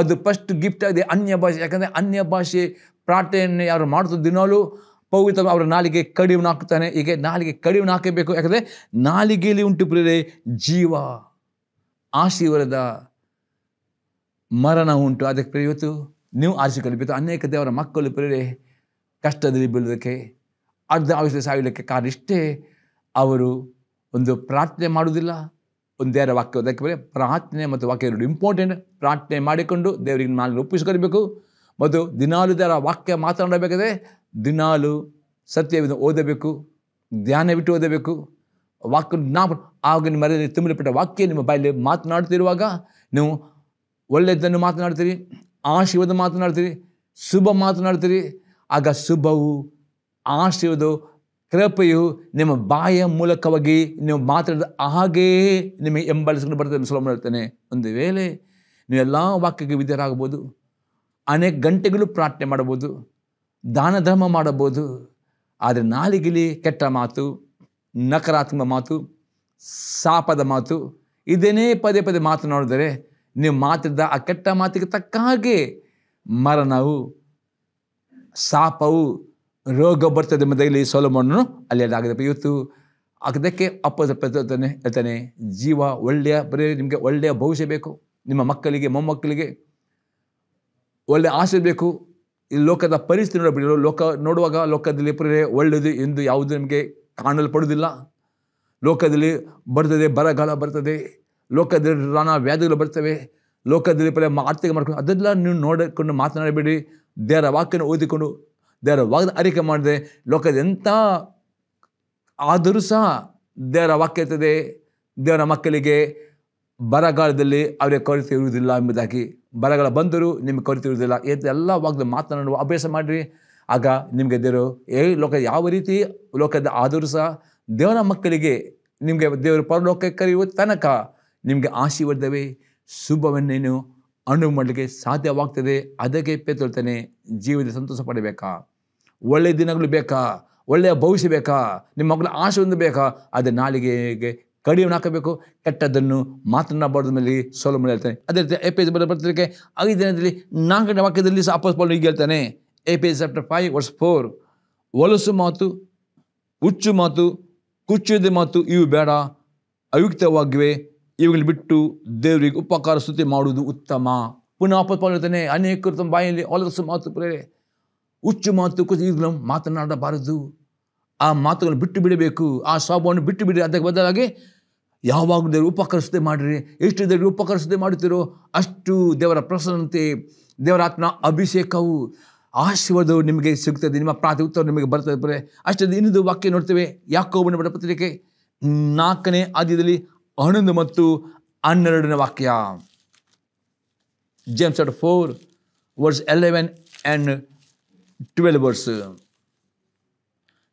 ಅದು ಫಸ್ಟ್ ಗಿಫ್ಟ್ ಆಗಿದೆ ಅನ್ಯ ಭಾಷೆ ಯಾಕಂದರೆ ಅನ್ಯ ಭಾಷೆ ಪ್ರಾರ್ಥನೆಯನ್ನು ಯಾರು ಮಾಡ್ತಾರೆ ದಿನಾಲೂ ಪವಿತ್ರ ಅವರ ನಾಲಿಗೆ ಕಡಿವನ್ನು ಹಾಕ್ತಾನೆ ಹೀಗೆ ನಾಲಿಗೆ ಕಡಿವನ್ನು ಹಾಕಬೇಕು ಯಾಕಂದರೆ ನಾಲಿಗೆಯಲ್ಲಿ ಉಂಟು ಬಿಡದೆ ಜೀವ ಆಶೀರ್ವಾದ ಮರಣ ಉಂಟು ಅದಕ್ಕೆ ಪ್ರಿಯವತ್ತು ನೀವು ಆರಿಸಿ ಅನೇಕ ದೇವರ ಮಕ್ಕಳು ಪ್ರೇರೆ ಕಷ್ಟದಲ್ಲಿ ಬೀಳೋದಕ್ಕೆ ಅರ್ಧ ಆಯುಷ್ಯ ಸಾಯಲಿಕ್ಕೆ ಕಾರಣ ಇಷ್ಟೇ ಅವರು ಒಂದು ಪ್ರಾರ್ಥನೆ ಮಾಡುವುದಿಲ್ಲ ಒಂದು ದೇವರ ವಾಕ್ಯ ಅದಕ್ಕೆ ಪ್ರಾರ್ಥನೆ ಮತ್ತು ವಾಕ್ಯ ಎರಡು ಇಂಪಾರ್ಟೆಂಟ್ ಪ್ರಾರ್ಥನೆ ಮಾಡಿಕೊಂಡು ದೇವರಿಗೆ ನಾನು ಒಪ್ಪಿಸ್ಕೊಳ್ಬೇಕು ಮತ್ತು ದಿನಾಲು ದರ ವಾಕ್ಯ ಮಾತನಾಡಬೇಕಾದ್ರೆ ದಿನಾಲು ಸತ್ಯವನ್ನು ಓದಬೇಕು ಧ್ಯಾನ ಬಿಟ್ಟು ಓದಬೇಕು ವಾಕ್ಯ ನಾ ಆಗ ನಿಮ್ಮ ಮರೆಯಲ್ಲಿ ತುಂಬಲ್ಪಟ್ಟ ವಾಕ್ಯ ನಿಮ್ಮ ಬಾಯಲ್ಲಿ ಮಾತನಾಡ್ತಿರುವಾಗ ನೀವು ಒಳ್ಳೆಯದನ್ನು ಮಾತನಾಡ್ತೀರಿ ಆಶೀರ್ವಾದ ಮಾತನಾಡ್ತೀರಿ ಶುಭ ಮಾತನಾಡ್ತೀರಿ ಆಗ ಶುಭವು ಆಶೀರ್ವಾದವು ಕೃಪೆಯು ನಿಮ್ಮ ಬಾಯ ಮೂಲಕವಾಗಿ ನೀವು ಮಾತಾಡಿದ ಹಾಗೇ ನಿಮಗೆ ಎಂಬಲಿಸಿಕೊಂಡು ಬರ್ತದೆ ಸುಲಭ ಹೇಳ್ತಾನೆ ಒಂದು ವೇಳೆ ನೀವು ವಾಕ್ಯಕ್ಕೆ ವಿದ್ಯರಾಗ್ಬೋದು ಅನೇಕ ಗಂಟೆಗಳು ಪ್ರಾರ್ಥನೆ ಮಾಡ್ಬೋದು ದಾನ ಧರ್ಮ ಮಾಡಬಹುದು ಆದರೆ ನಾಲಿಗಿಲಿ ಕೆಟ್ಟ ಮಾತು ನಕಾರಾತ್ಮಕ ಮಾತು ಸಾಪದ ಮಾತು ಇದೇನೇ ಪದೇ ಪದೇ ಮಾತನಾಡಿದರೆ ನೀವು ಮಾತಿದ್ದ ಆ ಕೆಟ್ಟ ಮಾತಿಗೆ ತಕ್ಕ ಹಾಗೆ ಮರಣವು ಸಾಪವು ರೋಗ ಬರ್ತದೆ ಇಲ್ಲಿ ಸೋಲಮಣ್ಣು ಅಲ್ಲಿ ಅದಾಗುತ್ತೆ ಇವತ್ತು ಅದಕ್ಕೆ ಅಪ್ಪ ಹೇಳ್ತಾನೆ ಜೀವ ಒಳ್ಳೆಯ ಬರೀ ನಿಮಗೆ ಒಳ್ಳೆಯ ಭವಿಷ್ಯ ಬೇಕು ನಿಮ್ಮ ಮಕ್ಕಳಿಗೆ ಮೊಮ್ಮಕ್ಕಳಿಗೆ ಒಳ್ಳೆಯ ಆಸೆ ಬೇಕು ಈ ಲೋಕದ ಪರಿಸ್ಥಿತಿ ನೋಡಬಿಡೋ ಲೋಕ ನೋಡುವಾಗ ಲೋಕದಲ್ಲಿ ಪ್ರೇ ಒಳ್ಳೆಯದು ಎಂದು ಯಾವುದು ನಿಮಗೆ ಕಾಣಲ್ಪಡುವುದಿಲ್ಲ ಲೋಕದಲ್ಲಿ ಬರ್ತದೆ ಬರಗಾಲ ಬರ್ತದೆ ಲೋಕದಲ್ಲಿ ನಾನಾ ವ್ಯಾಧಿಗಳು ಬರ್ತವೆ ಲೋಕದಲ್ಲಿ ಪುರೇ ಆರ್ಥಿಕ ಮಾಡ್ಕೊಂಡು ಅದೆಲ್ಲ ನೀವು ನೋಡಿಕೊಂಡು ಮಾತನಾಡಬೇಡಿ ದೇವರ ವಾಕ್ಯನ ಓದಿಕೊಂಡು ದೇವರ ವಾಗ್ದ ಅರಿಕೆ ಮಾಡಿದೆ ಲೋಕದ ಎಂಥ ಆದರೂ ಸಹ ದೇವರ ವಾಕ್ಯ ಇರ್ತದೆ ದೇವರ ಮಕ್ಕಳಿಗೆ ಬರಗಾಲದಲ್ಲಿ ಅವರಿಗೆ ಕೊರತೆ ಇರುವುದಿಲ್ಲ ಎಂಬುದಾಗಿ ಬರಗಾಲ ಬಂದರೂ ನಿಮಗೆ ಕೊರತೆ ಇರುವುದಿಲ್ಲ ಎಲ್ಲ ವಾಗ್ದ ಮಾತನಾಡುವ ಅಭ್ಯಾಸ ಮಾಡಿರಿ ಆಗ ನಿಮಗೆ ದೇವರು ಏ ಲೋಕ ಯಾವ ರೀತಿ ಲೋಕದ ಆದರೂ ಸಹ ದೇವರ ಮಕ್ಕಳಿಗೆ ನಿಮಗೆ ದೇವರು ಪರಲೋಕಕ್ಕೆ ಕರೆಯುವ ತನಕ ನಿಮಗೆ ಆಶೀರ್ವಾದವೇ ಶುಭವನ್ನೇನು ಅಣು ಮಾಡಲಿಕ್ಕೆ ಸಾಧ್ಯವಾಗ್ತದೆ ಅದಕ್ಕೆ ಪೇತೊಳ್ತಾನೆ ಜೀವದ ಸಂತೋಷ ಪಡಬೇಕಾ ಒಳ್ಳೆಯ ದಿನಗಳು ಬೇಕಾ ಒಳ್ಳೆಯ ಭವಿಷ್ಯ ಬೇಕಾ ನಿಮ್ಮ ಮಗಳ ಆಶೆ ಬೇಕಾ ಅದೇ ನಾಲಿಗೆಗೆ ಕಡಿಮೆ ಹಾಕಬೇಕು ಕೆಟ್ಟದ್ದನ್ನು ಮಾತನಾಡಬಾರ್ದು ಮೇಲೆ ಸೋಲು ಮಾಡಿ ಹೇಳ್ತಾನೆ ಅದೇ ರೀತಿ ಎ ಪಿ ಎಸ್ ಬರ್ತೀವಿ ಐದು ದಿನದಲ್ಲಿ ನಾಲ್ಕನೇ ವಾಕ್ಯದಲ್ಲಿ ಸಹ ಅಪೋಸ್ ಪಾಲು ಹೇಳ್ತಾನೆ E P S chapter five verse four ಒಲಸು ಮಾತು ಹುಚ್ಚು ಮಾತು ಕುಚ್ಚುದ ಮಾತು ಇವು ಬೇಡ ಅಯುಕ್ತವಾಗಿವೆ ಇವುಗಳು ಬಿಟ್ಟು ದೇವರಿಗೆ ಉಪಕಾರ ಸ್ತುತಿ ಮಾಡುವುದು ಉತ್ತಮ ಪುನಃ ಅಪೋಸ್ ಪಾಲು ಹೇಳ್ತಾನೆ ಅನೇಕರು ತಮ್ಮ ಬಾಯಲ್ಲಿ ಒಲಸು ಮಾತು ಪ್ರೇರೆ ಹುಚ್ಚು ಮಾತು ಕುಸಿಗಳು ಮಾತನಾಡಬಾರದು ಆ ಮಾತುಗಳನ್ನು ಬಿಟ್ಟು ಬಿಡಬೇಕು ಆ ಸಾಬವನ್ನು ಬಿಟ್ಟು ಬಿಡಿ ಅದಕ್ಕೆ ಬದಲಾಗಿ ಯಾವಾಗಲೂ ದೇವರು ಉಪಕರಿಸದೆ ಮಾಡಿರಿ ಎಷ್ಟು ದೇವರು ಉಪಕರಿಸದೆ ಮಾಡುತ್ತೀರೋ ಅಷ್ಟು ದೇವರ ಪ್ರಸನ್ನತೆ ದೇವರಾತ್ಮ ಅಭಿಷೇಕವು ಆಶೀರ್ವಾದವು ನಿಮಗೆ ಸಿಗ್ತದೆ ನಿಮ್ಮ ಪ್ರಾತಿ ಉತ್ತರ ನಿಮಗೆ ಬರ್ತದೆ ಅಷ್ಟೇ ಇನ್ನೊಂದು ವಾಕ್ಯ ನೋಡ್ತೇವೆ ಯಾಕೋಬನ ಬಡ ಪತ್ರಿಕೆ ನಾಲ್ಕನೇ ಆದ್ಯದಲ್ಲಿ ಹನ್ನೊಂದು ಮತ್ತು ಹನ್ನೆರಡನೇ ವಾಕ್ಯ James four verse eleven and twelve verse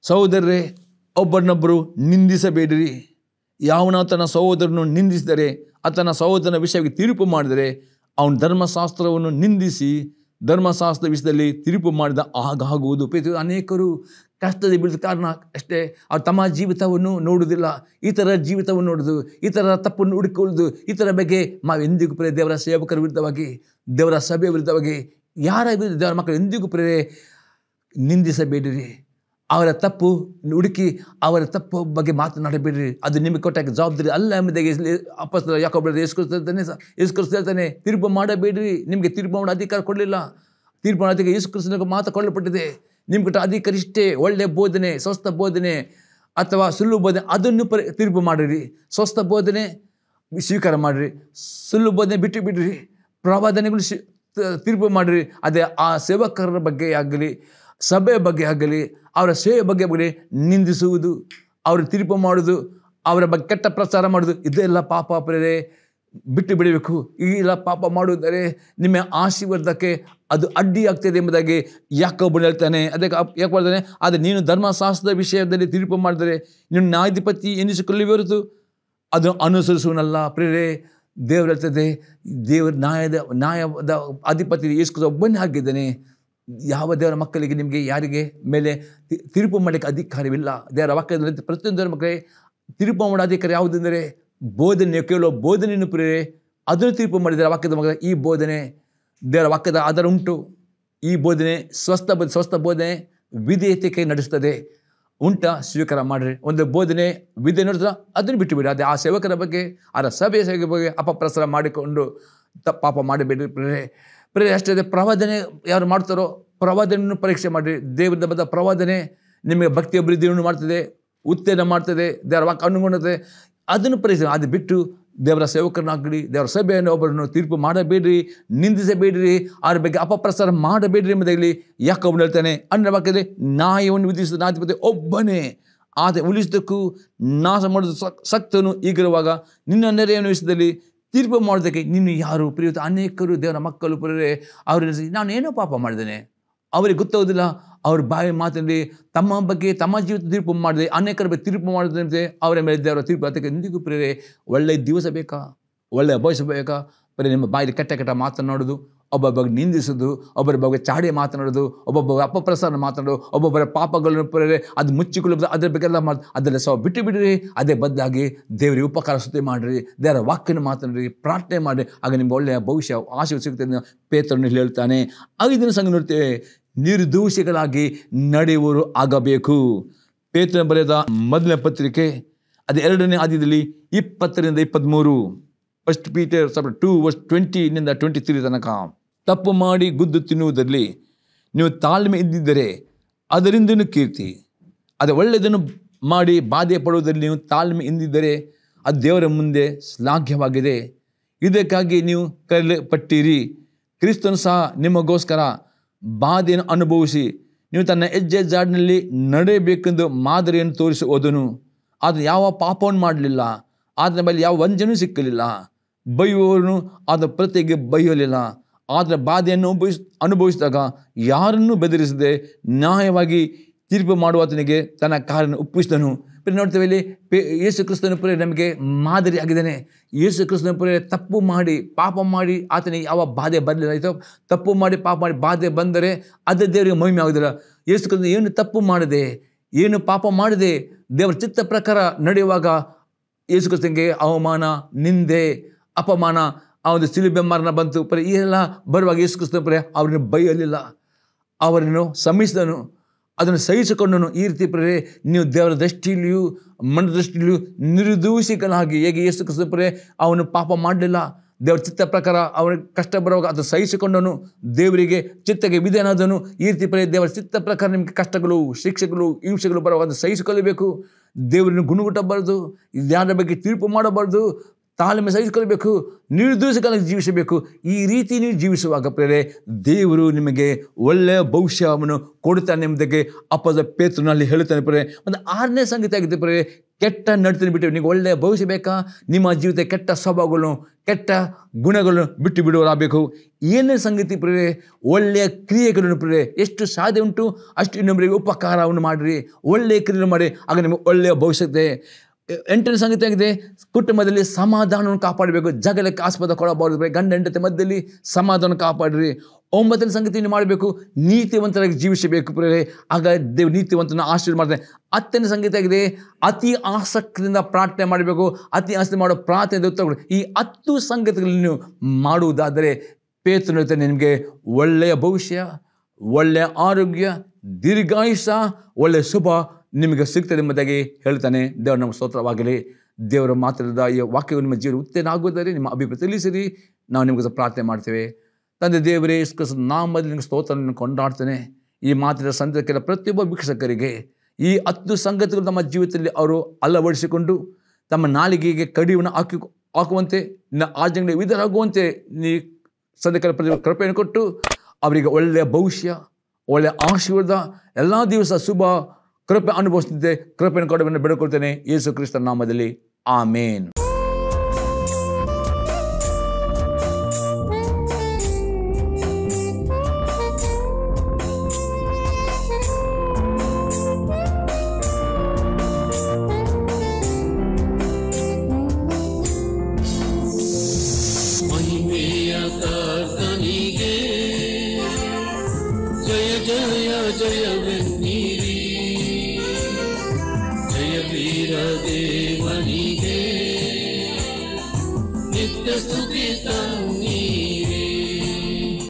ಸಹೋದರರೇ ಒಬ್ಬರನ್ನೊಬ್ಬರು ನಿಂದಿಸಬೇಡಿರಿ ಯಾವನ ತನ್ನ ಸಹೋದರನ್ನು ನಿಂದಿಸಿದರೆ ಆತನ ಸಹೋದರನ ವಿಷಯಕ್ಕೆ ತೀರ್ಪು ಮಾಡಿದರೆ ಅವನು ಧರ್ಮಶಾಸ್ತ್ರವನ್ನು ನಿಂದಿಸಿ ಧರ್ಮಶಾಸ್ತ್ರ ವಿಷಯದಲ್ಲಿ ತೀರ್ಪು ಮಾಡಿದ ಆಗಾಗುವುದು ಅನೇಕರು ಕಷ್ಟದ ಬಿಡಿದ ಕಾರಣ ಅಷ್ಟೇ ಅವ್ರು ತಮ್ಮ ಜೀವಿತವನ್ನು ನೋಡುವುದಿಲ್ಲ ಇತರ ಜೀವಿತವನ್ನು ನೋಡೋದು ಇತರ ತಪ್ಪನ್ನು ಹುಡುಕೊಳ್ಳೋದು ಇತರ ಬಗ್ಗೆ ಎಂದಿಗೂ ಪ್ರೇ ದೇವರ ಸೇವಕರ ವಿರುದ್ಧವಾಗಿ ದೇವರ ಸಭೆಯ ವಿರುದ್ಧವಾಗಿ ಯಾರ ವಿರುದ್ಧ ಮಕ್ಕಳು ಎಂದಿಗೂ ಪ್ರೇರೆ ನಿಂದಿಸಬೇಡಿರಿ ಅವರ ತಪ್ಪು ಹುಡುಕಿ ಅವರ ತಪ್ಪು ಬಗ್ಗೆ ಮಾತನಾಡಬೇಡಿರಿ ಅದು ನಿಮಗೆ ಕೊಟ್ಟಾಗ ಜವಾಬ್ದಾರಿ ಅಲ್ಲ ಎಂಬುದಾಗಿ ಅಪ್ಪಸ್ ಯಾಕೊಬ್ಬರು ಇಸ್ಕರಿಸ್ತಿರ್ತಾನೆ ಹೇಳ್ತಾನೆ ತೀರ್ಪು ಮಾಡಬೇಡ್ರಿ ನಿಮಗೆ ತೀರ್ಪು ಮಾಡೋ ಅಧಿಕಾರ ಕೊಡಲಿಲ್ಲ ತೀರ್ಪು ಮಾಡೋ ಅಧಿಕಾರ ಮಾತು ಕೊಡಲ್ಪಟ್ಟಿದೆ ನಿಮ್ಗೆ ಕೊಟ್ಟ ಅಧಿಕಾರ ಇಷ್ಟೇ ಒಳ್ಳೆಯ ಬೋಧನೆ ಸ್ವಸ್ಥ ಬೋಧನೆ ಅಥವಾ ಸುಳ್ಳು ಬೋಧನೆ ಅದನ್ನು ಪರಿ ತೀರ್ಪು ಮಾಡಿರಿ ಸ್ವಸ್ಥ ಬೋಧನೆ ಸ್ವೀಕಾರ ಮಾಡಿರಿ ಸುಳ್ಳು ಬೋಧನೆ ಬಿಟ್ಟು ಬಿಡ್ರಿ ಪ್ರವಾದನೆಗಳು ಶಿ ತೀರ್ಪು ಮಾಡಿರಿ ಅದೇ ಆ ಸೇವಕರ ಬಗ್ಗೆ ಆಗಲಿ ಸಭೆಯ ಬಗ್ಗೆ ಆಗಲಿ ಅವರ ಸೇವೆ ಬಗ್ಗೆ ಆಗಲಿ ನಿಂದಿಸುವುದು ಅವರು ತೀರ್ಪು ಮಾಡೋದು ಅವರ ಬಗ್ಗೆ ಕೆಟ್ಟ ಪ್ರಚಾರ ಮಾಡೋದು ಇದೆಲ್ಲ ಪಾಪ ಪ್ರೇರೆ ಬಿಟ್ಟು ಬಿಡಬೇಕು ಎಲ್ಲ ಪಾಪ ಮಾಡುವುದರೆ ನಿಮ್ಮ ಆಶೀರ್ವಾದಕ್ಕೆ ಅದು ಅಡ್ಡಿ ಆಗ್ತದೆ ಎಂಬುದಾಗಿ ಯಾಕೊಬ್ಬರು ಹೇಳ್ತಾನೆ ಅದಕ್ಕೆ ಯಾಕೆ ಮಾಡ್ತಾನೆ ಆದರೆ ನೀನು ಧರ್ಮಶಾಸ್ತ್ರದ ವಿಷಯದಲ್ಲಿ ತೀರ್ಪು ಮಾಡಿದರೆ ನೀನು ನ್ಯಾಯಾಧಿಪತಿ ಎನಿಸಿಕೊಳ್ಳಿ ಬರುತ್ತು ಅದನ್ನು ಅನುಸರಿಸುವನಲ್ಲ ಪ್ರೇರೆ ದೇವರು ಹೇಳ್ತದೆ ದೇವರ ನ್ಯಾಯದ ನ್ಯಾಯದ ಅಧಿಪತಿ ಈಸ್ಕೊ ಒಬ್ಬನೇ ಆಗಿದ್ದಾನೆ ಯಾವ ದೇವರ ಮಕ್ಕಳಿಗೆ ನಿಮಗೆ ಯಾರಿಗೆ ಮೇಲೆ ತಿರುಪು ಮಾಡಲಿಕ್ಕೆ ಅಧಿಕಾರವಿಲ್ಲ ದೇವರ ವಾಕ್ಯದಲ್ಲಿ ಪ್ರತಿಯೊಂದರ ಮಕ್ಕಳೇ ತಿರುಪು ಮಾಡೋ ಅಧಿಕಾರ ಯಾವುದೆಂದರೆ ಬೋಧನೆ ಕೇಳುವ ಬೋಧನೆಯನ್ನು ಪ್ರೇರೆ ಅದನ್ನು ತೀರ್ಪು ಮಾಡಿದರೆ ವಾಕ್ಯದ ಮಗ ಈ ಬೋಧನೆ ದೇವರ ವಾಕ್ಯದ ಆಧಾರ ಉಂಟು ಈ ಬೋಧನೆ ಸ್ವಸ್ಥ ಬ ಸ್ವಸ್ಥ ಬೋಧನೆ ವಿಧೇಯತೆ ನಡೆಸ್ತದೆ ಉಂಟ ಸ್ವೀಕಾರ ಮಾಡಿರಿ ಒಂದು ಬೋಧನೆ ವಿಧೆ ನೋಡಿದ್ರೆ ಅದನ್ನು ಬಿಟ್ಟು ಅದೇ ಆ ಸೇವಕರ ಬಗ್ಗೆ ಅದರ ಸಭೆಯ ಸೇವೆ ಬಗ್ಗೆ ಅಪಪ್ರಸಾರ ಮಾಡಿಕೊಂಡು ತಪ್ಪಾಪ ಪಾಪ ಮಾಡಬೇಡಿ ಪ್ರೇ ಅಷ್ಟೇ ಪ್ರವಾದನೆ ಯಾರು ಮಾಡ್ತಾರೋ ಪ್ರವಾದನೆಯನ್ನು ಪರೀಕ್ಷೆ ಮಾಡಿರಿ ದೇವರಿಂದ ಬಂದ ಪ್ರವಾದನೆ ನಿಮಗೆ ಭಕ್ತಿ ಅಭಿವೃದ್ಧಿಯನ್ನು ಮಾಡ್ತದೆ ಉತ್ತೇಜನ ಮಾಡ್ತದೆ ದೇವರ ವಾಕ್ ಅನುಗುಣತೆ ಅದನ್ನು ಪರೀಕ್ಷೆ ಅದು ಬಿಟ್ಟು ದೇವರ ಸೇವಕರನ್ನಾಗಲಿ ದೇವರ ಸಭೆಯನ್ನು ಒಬ್ಬರನ್ನು ತೀರ್ಪು ಮಾಡಬೇಡ್ರಿ ನಿಂದಿಸಬೇಡ್ರಿ ಅವ್ರ ಬಗ್ಗೆ ಅಪಪ್ರಸಾರ ಮಾಡಬೇಡ್ರಿ ಎಂಬುದಾಗಲಿ ಯಾಕೆ ಒಬ್ಬನು ಹೇಳ್ತಾನೆ ಅನ್ನ ವಾಕ್ಯದಲ್ಲಿ ನ್ಯಾಯವನ್ನು ವಿಧಿಸಿದ ನಾಧಿಪತಿ ಒಬ್ಬನೇ ಆತ ಉಳಿಸೋದಕ್ಕೂ ನಾಶ ಮಾಡೋದು ಸಕ್ ಸಕ್ತನು ಈಗಿರುವಾಗ ನಿನ್ನ ನೆರೆಯನ್ನು ವಿಷಯದಲ್ಲಿ ತೀರ್ಪು ಮಾಡೋದಕ್ಕೆ ನೀನು ಯಾರು ಪ್ರಿಯುತ ಅನೇಕರು ದೇವರ ಮಕ್ಕಳು ಪ್ರಿಯರೇ ಅವರು ನಾನು ಏನೋ ಪಾಪ ಮಾಡಿದ್ದೇನೆ ಅವರಿಗೆ ಗೊತ್ತಾಗೋದಿಲ್ಲ ಅವ್ರ ಬಾಯಿ ಮಾತಿನಲ್ಲಿ ತಮ್ಮ ಬಗ್ಗೆ ತಮ್ಮ ಜೀವಿತ ತೀರ್ಪು ಮಾಡಿದೆ ಅನೇಕರ ಬಗ್ಗೆ ತೀರ್ಪು ಮಾಡಿದಂತೆ ಅವರ ಮೇಲೆ ದೇವರ ತೀರ್ಪು ಅದಕ್ಕೆ ಇಂದಿಗೂ ಪ್ರಿಯರೇ ಒಳ್ಳೆಯ ದಿವಸ ಬೇಕಾ ಒಳ್ಳೆಯ ಭವಿಷ್ಯ ಬೇಕಾ ಬರೀ ನಿಮ್ಮ ಬಾಯಲ್ಲಿ ಕೆಟ್ಟ ಕೆಟ್ಟ ಮಾತನಾಡೋದು ಒಬ್ಬ ಬಗ್ಗೆ ನಿಂದಿಸೋದು ಒಬ್ಬರ ಬಗ್ಗೆ ಚಾಡಿ ಮಾತನಾಡೋದು ಒಬ್ಬೊಬ್ಬ ಅಪಪ್ರಸಾರ ಮಾತನಾಡೋದು ಒಬ್ಬೊಬ್ಬರ ಪಾಪಗಳನ್ನು ಪಡೆದರೆ ಅದು ಮುಚ್ಚಿಕೊಳ್ಳೋದು ಅದರ ಬಗ್ಗೆಲ್ಲ ಮಾಡಿ ಅದೆಲ್ಲ ಸಹ ಬಿಟ್ಟು ಬಿಡಿರಿ ಅದೇ ಬದಲಾಗಿ ದೇವರಿಗೆ ಉಪಕಾರ ಸುದ್ದಿ ಮಾಡಿರಿ ದೇವರ ವಾಕ್ಯನ ಮಾತನಾಡಿರಿ ಪ್ರಾರ್ಥನೆ ಮಾಡಿರಿ ಆಗ ನಿಮ್ಗೆ ಒಳ್ಳೆಯ ಭವಿಷ್ಯ ಆಶೆ ಸಿಗುತ್ತೆ ಅಂತ ಪೇತ್ರನ್ನು ಹೇಳ್ತಾನೆ ದಿನ ಸಂಘ ನೋಡ್ತೇವೆ ನಿರ್ದೋಷಿಗಳಾಗಿ ನಡೆಯುವರು ಆಗಬೇಕು ಪೇತ್ರನ ಬರೆದ ಮೊದಲನೇ ಪತ್ರಿಕೆ ಅದು ಎರಡನೇ ಆದ್ಯದಲ್ಲಿ ಇಪ್ಪತ್ತರಿಂದ ಇಪ್ಪತ್ತ್ಮೂರು ಫಸ್ಟ್ ಪೀಟರ್ ಸಬ್ ಟೂ ವರ್ಷ ಟ್ವೆಂಟಿನಿಂದ ಟ್ವೆಂಟಿ ತ್ರೀ ತನಕ ತಪ್ಪು ಮಾಡಿ ಗುದ್ದು ತಿನ್ನುವುದರಲ್ಲಿ ನೀವು ತಾಳ್ಮೆ ಇದ್ದಿದ್ದರೆ ಅದರಿಂದನೂ ಕೀರ್ತಿ ಅದು ಒಳ್ಳೆಯದನ್ನು ಮಾಡಿ ಬಾಧೆ ಪಡುವುದರಲ್ಲಿ ನೀವು ತಾಳ್ಮೆ ಇದ್ದಿದ್ದರೆ ಅದು ದೇವರ ಮುಂದೆ ಶ್ಲಾಘ್ಯವಾಗಿದೆ ಇದಕ್ಕಾಗಿ ನೀವು ಪಟ್ಟಿರಿ ಕ್ರಿಸ್ತನು ಸಹ ನಿಮಗೋಸ್ಕರ ಬಾಧೆಯನ್ನು ಅನುಭವಿಸಿ ನೀವು ತನ್ನ ಹೆಜ್ಜೆ ಜಾಡಿನಲ್ಲಿ ನಡೆಯಬೇಕೆಂದು ಮಾದರಿಯನ್ನು ತೋರಿಸಿ ಹೋದನು ಅದು ಯಾವ ಪಾಪವನ್ನು ಮಾಡಲಿಲ್ಲ ಆದರೆ ಮೇಲೆ ಯಾವ ವಂಚನೂ ಸಿಕ್ಕಲಿಲ್ಲ ಬೈಯುವವನು ಅದು ಪ್ರತಿಗೆ ಬೈಯಲಿಲ್ಲ ಆದರೆ ಬಾಧೆಯನ್ನು ಅನುಭವಿಸ್ ಅನುಭವಿಸಿದಾಗ ಯಾರನ್ನು ಬೆದರಿಸದೆ ನ್ಯಾಯವಾಗಿ ತೀರ್ಪು ಮಾಡುವ ಆತನಿಗೆ ತನ್ನ ಕಾರನ್ನು ಒಪ್ಪಿಸಿದನು ನೋಡ್ತೇವೆ ಇಲ್ಲಿ ಪೇ ಯೇಸು ಕ್ರಿಸ್ತನ ಪುರೇ ನಮಗೆ ಮಾದರಿ ಆಗಿದ್ದಾನೆ ಯೇಸು ಕ್ರಿಸ್ತನ ಪುರೇ ತಪ್ಪು ಮಾಡಿ ಪಾಪ ಮಾಡಿ ಆತನಿಗೆ ಯಾವ ಬಾಧೆ ಬರಲಿಲ್ಲ ತಪ್ಪು ಮಾಡಿ ಪಾಪ ಮಾಡಿ ಬಾಧೆ ಬಂದರೆ ಅದೇ ದೇವರಿಗೆ ಮಹಿಮೆ ಆಗೋದಿಲ್ಲ ಯೇಸು ಕ್ರಿಸ್ತನ ಏನು ತಪ್ಪು ಮಾಡಿದೆ ಏನು ಪಾಪ ಮಾಡಿದೆ ದೇವರ ಚಿತ್ತ ಪ್ರಕಾರ ನಡೆಯುವಾಗ ಯೇಸು ಕ್ರಿಸ್ತನಿಗೆ ಅವಮಾನ ನಿಂದೆ ಅಪಮಾನ ಆ ಒಂದು ಸಿಲಿ ಬಂತು ಪರಿ ಈ ಬರುವಾಗ ಯೇಸುಕ್ರಿಸ್ತನ ಪರಿ ಅವ್ರನ್ನ ಬೈಯಲಿಲ್ಲ ಅವರನ್ನು ಸಮಿಸಿದನು ಅದನ್ನು ಸಹಿಸಿಕೊಂಡನು ಈ ರೀತಿ ಪ್ರೇ ನೀವು ದೇವರ ದೃಷ್ಟಿಯಲ್ಲಿಯೂ ಮನ ದೃಷ್ಟಿಯಲ್ಲಿಯೂ ನಿರ್ದೂಷಿಕನಾಗಿ ಹೇಗೆ ಯೇಸುಕ್ರಿಸ್ತನ ಕ್ರಿಸ್ತ ಅವನು ಪಾಪ ಮಾಡಲಿಲ್ಲ ದೇವರ ಚಿತ್ತ ಪ್ರಕಾರ ಅವನ ಕಷ್ಟ ಬರುವಾಗ ಅದನ್ನು ಸಹಿಸಿಕೊಂಡನು ದೇವರಿಗೆ ಚಿತ್ತಗೆ ವಿಧೇನಾದನು ಈ ರೀತಿ ಪ್ರೇ ದೇವರ ಚಿತ್ತ ಪ್ರಕಾರ ನಿಮಗೆ ಕಷ್ಟಗಳು ಶಿಕ್ಷೆಗಳು ಹಿಂಸೆಗಳು ಬರುವಾಗ ಅದನ್ನು ಸಹಿಸಿಕೊಳ್ಳಬೇಕು ದೇವರನ್ನು ಗುಣಗುಟ್ಟಬಾರ್ದು ಯಾರ ಬಗ್ಗೆ ತೀರ್ಪು ಮಾಡಬಾರ್ದು ತಾಳ್ಮೆ ಸಹಿಸಿಕೊಳ್ಬೇಕು ನಿರ್ದೋಷಕನಾಗಿ ಜೀವಿಸಬೇಕು ಈ ರೀತಿ ನೀವು ಜೀವಿಸುವಾಗ ಪ್ರೇರೆ ದೇವರು ನಿಮಗೆ ಒಳ್ಳೆಯ ಭವಿಷ್ಯವನ್ನು ಕೊಡುತ್ತಾನೆ ಎಂಬುದಕ್ಕೆ ಅಪ್ಪದ ಪೇತ್ರನಲ್ಲಿ ಹೇಳುತ್ತಾನೆ ಪ್ರೇರೆ ಒಂದು ಆರನೇ ಸಂಗತಿ ಆಗಿದೆ ಪ್ರೇರೆ ಕೆಟ್ಟ ನಡತನ ಬಿಟ್ಟು ನಿಮಗೆ ಒಳ್ಳೆಯ ಭವಿಷ್ಯ ಬೇಕಾ ನಿಮ್ಮ ಜೀವಿತ ಕೆಟ್ಟ ಸ್ವಭಾವಗಳು ಕೆಟ್ಟ ಗುಣಗಳನ್ನು ಬಿಟ್ಟು ಬಿಡುವರಾಗಬೇಕು ಏನೇ ಸಂಗತಿ ಪ್ರೇರೆ ಒಳ್ಳೆಯ ಕ್ರಿಯೆಗಳನ್ನು ಪ್ರೇರೆ ಎಷ್ಟು ಸಾಧ್ಯ ಉಂಟು ಅಷ್ಟು ಇನ್ನೊಬ್ಬರಿಗೆ ಉಪಕಾರವನ್ನು ಮಾಡಿರಿ ಒಳ್ಳೆಯ ಕ್ರಿಯೆ ಮಾಡಿ ಆಗ ನಿಮಗೆ ಒಳ್ಳೆಯ ಭವಿಷ್ಯತೆ ಎಂಟನೇ ಸಂಗೀತ ಆಗಿದೆ ಕುಟುಂಬದಲ್ಲಿ ಸಮಾಧಾನವನ್ನು ಕಾಪಾಡಬೇಕು ಜಗಳಕ್ಕೆ ಆಸ್ಪದ ಕೊಡಬಾರದು ಗಂಡ ಹೆಂಡತಿ ಮಧ್ಯದಲ್ಲಿ ಸಮಾಧಾನ ಕಾಪಾಡಿರಿ ಒಂಬತ್ತನೇ ಸಂಗತಿಯನ್ನು ಮಾಡಬೇಕು ನೀತಿವಂತರಾಗಿ ಜೀವಿಸಬೇಕು ಆಗ ದೇವ್ ನೀತಿವಂತನ ಆಶೀರ್ವಾದ ಮಾಡ್ತಾರೆ ಹತ್ತನೇ ಸಂಗೀತ ಆಗಿದೆ ಅತಿ ಆಸಕ್ತಿಯಿಂದ ಪ್ರಾರ್ಥನೆ ಮಾಡಬೇಕು ಅತಿ ಆಸಕ್ತಿ ಮಾಡೋ ಪ್ರಾರ್ಥನೆ ತಗೊಳ್ಳಿ ಈ ಹತ್ತು ಸಂಗತಿಗಳನ್ನು ಮಾಡುವುದಾದರೆ ಪೇತನ ನಿಮಗೆ ಒಳ್ಳೆಯ ಭವಿಷ್ಯ ಒಳ್ಳೆಯ ಆರೋಗ್ಯ ದೀರ್ಘಾಯುಷ ಒಳ್ಳೆಯ ಶುಭ ನಿಮಗೆ ಸಿಗ್ತದೆ ಎಂಬುದಾಗಿ ಹೇಳ್ತಾನೆ ದೇವರ ನಮ್ಮ ಸ್ತೋತ್ರವಾಗಲಿ ದೇವರ ಮಾತ್ರದ ಈ ವಾಕ್ಯವು ನಿಮ್ಮ ಜೀವನ ಉತ್ತೇನಾಗುವುದಾದರೆ ನಿಮ್ಮ ಅಭಿಪ್ರಾಯ ತಿಳಿಸಿರಿ ನಾವು ನಿಮಗೆ ಪ್ರಾರ್ಥನೆ ಮಾಡ್ತೇವೆ ತಂದೆ ದೇವರೇ ನಾಮದಲ್ಲಿ ನಿಮಗೆ ಸ್ತೋತ್ರವನ್ನು ಕೊಂಡಾಡ್ತೇನೆ ಈ ಮಾತಿನ ಕೆಲ ಪ್ರತಿಯೊಬ್ಬ ವೀಕ್ಷಕರಿಗೆ ಈ ಹತ್ತು ಸಂಗತಿಗಳು ನಮ್ಮ ಜೀವಿತದಲ್ಲಿ ಅವರು ಅಳವಡಿಸಿಕೊಂಡು ತಮ್ಮ ನಾಲಿಗೆಗೆ ಕಡಿವನ್ನು ಹಾಕಿ ಹಾಕುವಂತೆ ನಿನ್ನ ಆಜ್ಞೆ ವಿಧರಾಗುವಂತೆ ನೀ ಸಂದಕಾಲ ಪ್ರತಿ ಕೃಪೆಯನ್ನು ಕೊಟ್ಟು ಅವರಿಗೆ ಒಳ್ಳೆಯ ಭವಿಷ್ಯ ಒಳ್ಳೆಯ ಆಶೀರ್ವಾದ ಎಲ್ಲ ದಿವಸ ಶುಭ ಕೃಪೆ ಅನುಭವಿಸುತ್ತಿದ್ದೆ ಕೃಪೆಯನ್ನು ಕೊಡವನ್ನು ಬಿಡಿಕೊಳ್ತೇನೆ ಯೇಸು ಕ್ರಿಸ್ತನ ನಾಮದಲ್ಲಿ ಆಮೇನ್